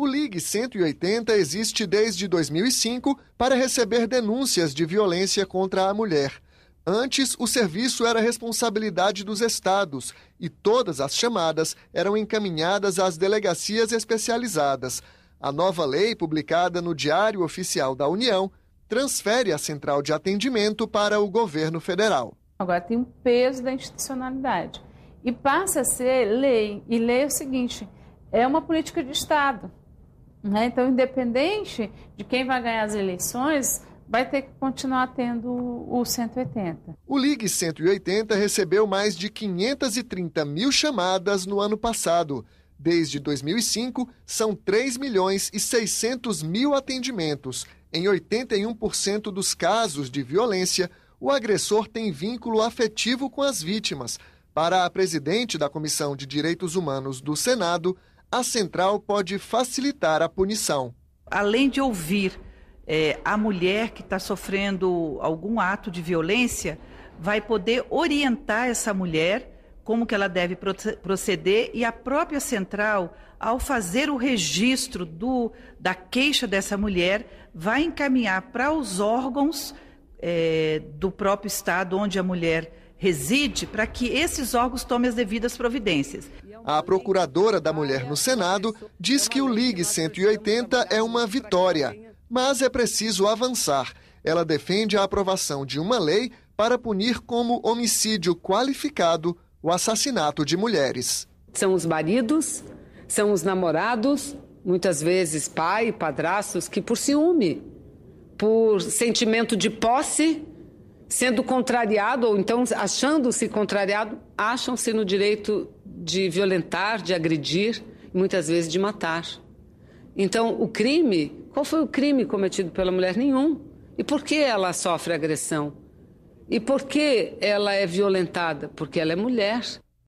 O Ligue 180 existe desde 2005 para receber denúncias de violência contra a mulher. Antes, o serviço era responsabilidade dos estados e todas as chamadas eram encaminhadas às delegacias especializadas. A nova lei, publicada no Diário Oficial da União, transfere a central de atendimento para o governo federal. Agora tem o um peso da institucionalidade. E passa a ser lei. E lei é o seguinte: é uma política de Estado. Né? Então, independente de quem vai ganhar as eleições, vai ter que continuar tendo o 180. O Ligue 180 recebeu mais de 530 mil chamadas no ano passado. Desde 2005, são 3 milhões e 600 mil atendimentos. Em 81% dos casos de violência, o agressor tem vínculo afetivo com as vítimas. Para a presidente da Comissão de Direitos Humanos do Senado, a central pode facilitar a punição. Além de ouvir é, a mulher que está sofrendo algum ato de violência, vai poder orientar essa mulher como que ela deve proceder e a própria central, ao fazer o registro do, da queixa dessa mulher, vai encaminhar para os órgãos é, do próprio estado onde a mulher reside, para que esses órgãos tomem as devidas providências. A procuradora da mulher no Senado diz que o Ligue 180 é uma vitória, mas é preciso avançar. Ela defende a aprovação de uma lei para punir como homicídio qualificado o assassinato de mulheres. São os maridos, são os namorados, muitas vezes pai, padrastos, que por ciúme, por sentimento de posse, sendo contrariado ou então achando-se contrariado, acham-se no direito de violentar, de agredir, muitas vezes de matar. Então, o crime, qual foi o crime cometido pela mulher? Nenhum. E por que ela sofre agressão? E por que ela é violentada? Porque ela é mulher.